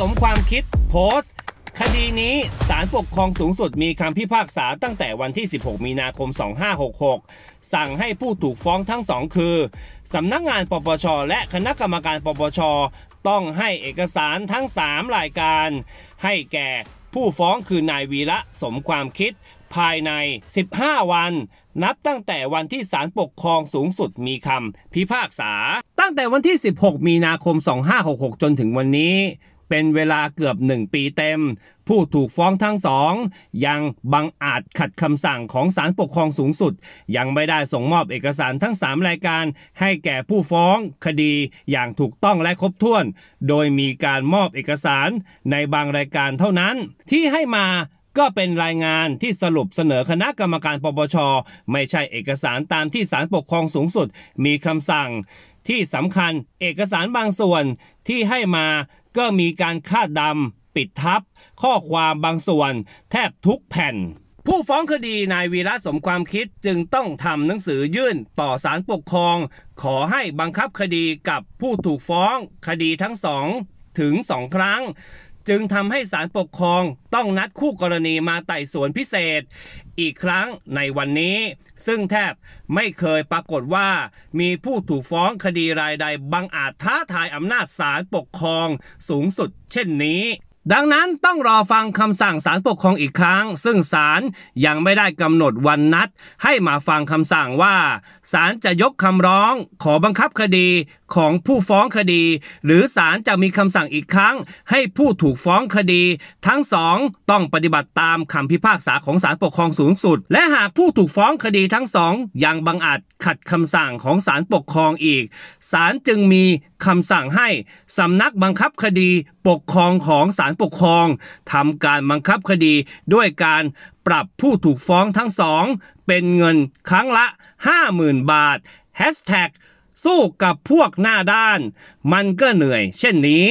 สมความคิด โพสต์ คดีนี้ศาลปกครองสูงสุดมีคำพิพากษา ตั้งแต่วันที่ 16 มีนาคม 2566 สั่งให้ผู้ถูกฟ้องทั้งสองคือสำนักงงานปปชและคณะกรรมการปปชต้องให้เอกสารทั้ง 3 รายการ ให้แก่ ผู้ฟ้องคือนายวีระสมความคิด ภายใน 15 วัน นับตั้งแต่วันที่ศาลปกครองสูงสุดมีคำพิพากษา ตั้งแต่วันที่ 16 มีนาคม 2566 จนถึงวันนี้เป็นเวลาเกือบหนึ่งปีเต็ม ผู้ถูกฟ้องทั้งสอง ยังบังอาจขัดคำสั่งของศาลปกครองสูงสุด ยังไม่ได้ส่งมอบเอกสารทั้ง 3 รายการ ให้แก่ผู้ฟ้อง คดีอย่างถูกต้องและครบถ้วน โดยมีการมอบเอกสารในบางรายการเท่านั้น ที่ให้มาก็เป็นรายงานที่สรุปเสนอคณะกรรมการปปชไม่ใช่เอกสารตามที่ศาลปกครองสูงสุด มีคำสั่ง ที่สำคัญเอกสารบางส่วนที่ให้มาก็มีการคาดดำ ปิดทับ ข้อความบางส่วนแทบทุกแผ่น ผู้ฟ้องคดีนายวีระสมความคิดจึงต้องทำหนังสือยื่นต่อศาลปกครอง ขอให้บังคับคดีกับผู้ถูกฟ้องคดีทั้งสองถึงสองครั้งจึงทำให้ศาลปกครองต้องนัดคู่กรณีมาไต่สวนพิเศษ อีกครั้งในวันนี้ ซึ่งแทบไม่เคยปรากฏว่ามีผู้ถูกฟ้องคดีรายใดบังอาจท้าทายอำนาจศาลปกครองสูงสุดเช่นนี้ ดังนั้นต้องรอฟังคำสั่งศาลปกครองอีกครั้ง ซึ่งศาลยังไม่ได้กำหนดวันนัด ให้มาฟังคำสั่งว่าศาลจะยกคำร้องขอบังคับคดีของผู้ฟ้องคดี หรือศาลจะมีคำสั่งอีกครั้งให้ผู้ถูกฟ้องคดีทั้งสองต้องปฏิบัติตามคำพิพากษาของศาลปกครองสูงสุดและหากผู้ถูกฟ้องคดีทั้งสองยังบังอาจขัดคำสั่งของศาลปกครองอีกศาลจึงมีคำสั่งให้สำนักบังคับคดีปกครองของศาลปกครองทำการบังคับคดีด้วยการปรับผู้ถูกฟ้องทั้งสองเป็นเงินครั้งละ 50,000 บาทสู้กับพวกหน้าด้าน มันก็เหนื่อยเช่นนี้